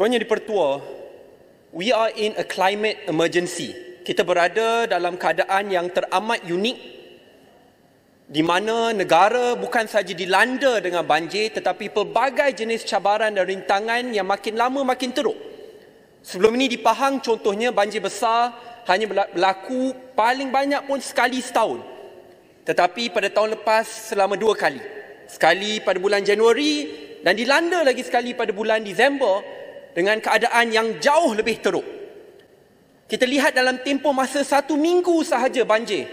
Tuan Yang Dipertua, we are in a climate emergency. Kita berada dalam keadaan yang teramat unik di mana negara bukan sahaja dilanda dengan banjir tetapi pelbagai jenis cabaran dan rintangan yang makin lama makin teruk. Sebelum ini di Pahang contohnya banjir besar hanya berlaku paling banyak pun sekali setahun. Tetapi pada tahun lepas selama dua kali. Sekali pada bulan Januari dan dilanda lagi sekali pada bulan Disember dengan keadaan yang jauh lebih teruk. Kita lihat dalam tempoh masa satu minggu sahaja banjir,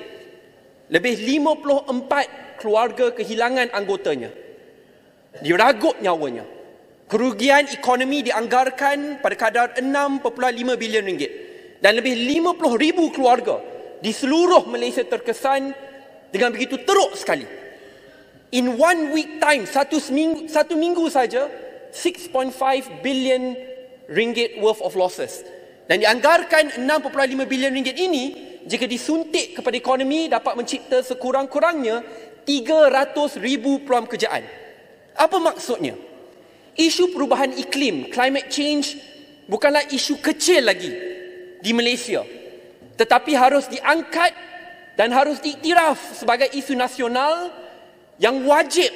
lebih 54 keluarga kehilangan anggotanya. Diragut nyawanya. Kerugian ekonomi dianggarkan pada kadar 6.5 bilion ringgit. Dan lebih 50 ribu keluarga di seluruh Malaysia terkesan dengan begitu teruk sekali. In one week time, satu seminggu, satu minggu saja, 6.5 billion ringgit worth of losses. Dan dianggarkan 6.5 billion ringgit ini jika disuntik kepada ekonomi dapat mencipta sekurang-kurangnya 300 ribu peluang pekerjaan. Apa maksudnya? Isu perubahan iklim, climate change bukanlah isu kecil lagi di Malaysia. Tetapi harus diangkat dan harus diiktiraf sebagai isu nasional yang wajib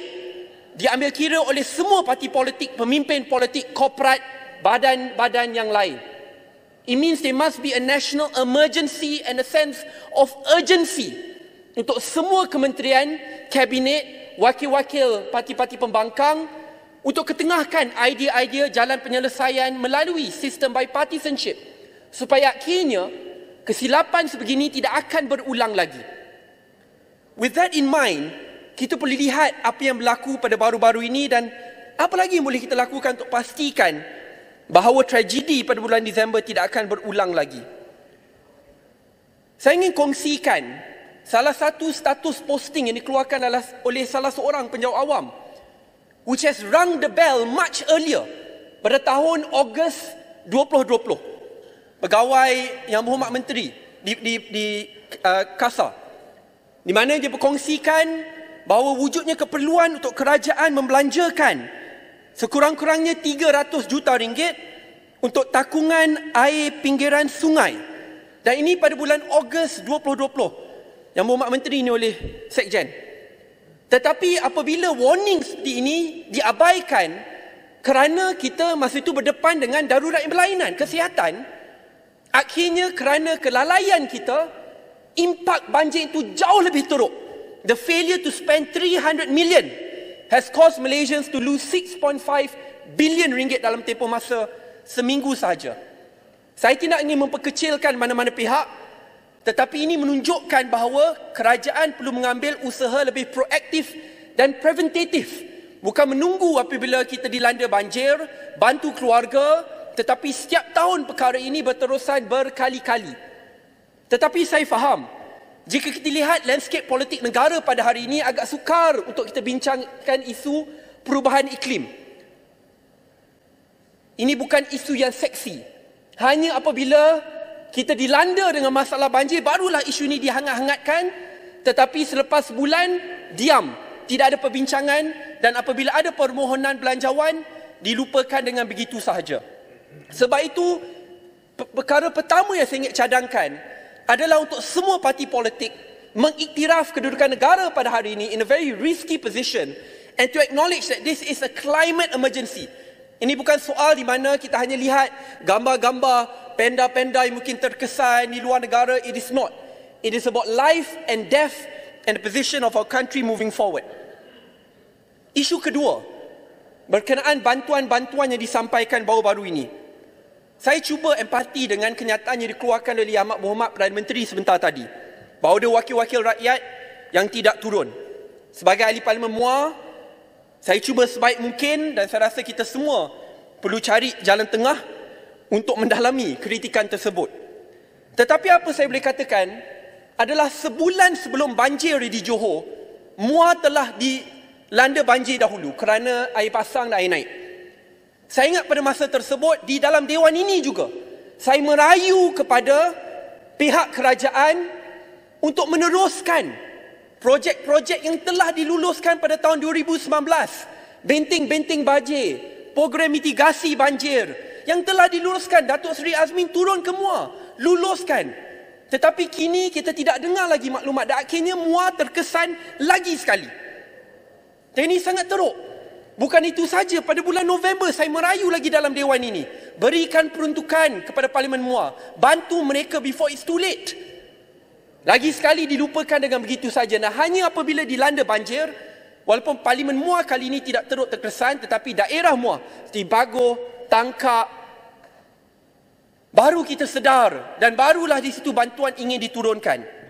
diambil kira oleh semua parti politik, pemimpin politik, korporat, badan-badan yang lain. It means there must be a national emergency and a sense of urgency untuk semua kementerian, kabinet, wakil-wakil parti-parti pembangkang untuk ketengahkan idea-idea jalan penyelesaian melalui sistem bipartisanship supaya akhirnya kesilapan sebegini tidak akan berulang lagi. With that in mind, kita perlu lihat apa yang berlaku pada baru-baru ini dan apa lagi yang boleh kita lakukan untuk pastikan bahawa tragedi pada bulan Disember tidak akan berulang lagi. Saya ingin kongsikan salah satu status posting yang dikeluarkan oleh salah seorang penjawab awam which has rung the bell much earlier pada tahun Ogos 2020. Pegawai Yang Berhormat Menteri di, di, di uh, KASA di mana dia berkongsikan bahawa wujudnya keperluan untuk kerajaan membelanjakan sekurang-kurangnya 300 juta ringgit untuk takungan air pinggiran sungai. Dan ini pada bulan Ogos 2020 yang berhormat menteri ini oleh Sekjen. Tetapi apabila warning seperti ini diabaikan kerana kita masa itu berdepan dengan darurat yang berlainan, kesihatan, akhirnya kerana kelalaian kita, impak banjir itu jauh lebih teruk The failure to spend 300 million has caused Malaysians to lose 6.5 billion ringgit dalam tempoh masa seminggu sahaja. Saya tidak ingin memperkecilkan mana-mana pihak tetapi ini menunjukkan bahawa kerajaan perlu mengambil usaha lebih proaktif dan preventatif bukan menunggu apabila kita dilanda banjir bantu keluarga tetapi setiap tahun perkara ini berterusan berkali-kali. Tetapi saya faham jika kita lihat landscape politik negara pada hari ini agak sukar untuk kita bincangkan isu perubahan iklim. Ini bukan isu yang seksi. Hanya apabila kita dilanda dengan masalah banjir barulah isu ini dihangat-hangatkan tetapi selepas bulan diam, tidak ada perbincangan dan apabila ada permohonan belanjawan dilupakan dengan begitu sahaja. Sebab itu perkara pertama yang saya ingin cadangkan adalah untuk semua parti politik mengiktiraf kedudukan negara pada hari ini in a very risky position and to acknowledge that this is a climate emergency. Ini bukan soal di mana kita hanya lihat gambar-gambar penda-penda yang mungkin terkesan di luar negara. It is not. It is about life and death and the position of our country moving forward. Isu kedua, berkenaan bantuan-bantuan yang disampaikan baru-baru ini. Saya cuba empati dengan kenyataan yang dikeluarkan oleh Ahmad Mohamad Perdana Menteri sebentar tadi. Bahawa dia wakil-wakil rakyat yang tidak turun. Sebagai ahli parlimen MUA, saya cuba sebaik mungkin dan saya rasa kita semua perlu cari jalan tengah untuk mendalami kritikan tersebut. Tetapi apa saya boleh katakan adalah sebulan sebelum banjir di Johor, MUA telah dilanda banjir dahulu kerana air pasang dan air naik. Saya ingat pada masa tersebut di dalam dewan ini juga saya merayu kepada pihak kerajaan untuk meneruskan projek-projek yang telah diluluskan pada tahun 2019, benting-benting banjir, program mitigasi banjir yang telah diluluskan Datuk Seri Azmin turun ke MUA, luluskan. Tetapi kini kita tidak dengar lagi maklumat dan akhirnya MUA terkesan lagi sekali. Dan ini sangat teruk. Bukan itu saja, pada bulan November saya merayu lagi dalam dewan ini. Berikan peruntukan kepada Parlimen Muar. Bantu mereka before it's too late. Lagi sekali dilupakan dengan begitu saja. Nah, hanya apabila dilanda banjir, walaupun Parlimen Muar kali ini tidak teruk terkesan, tetapi daerah Muar, seperti Bagoh, Tangkap, baru kita sedar dan barulah di situ bantuan ingin diturunkan.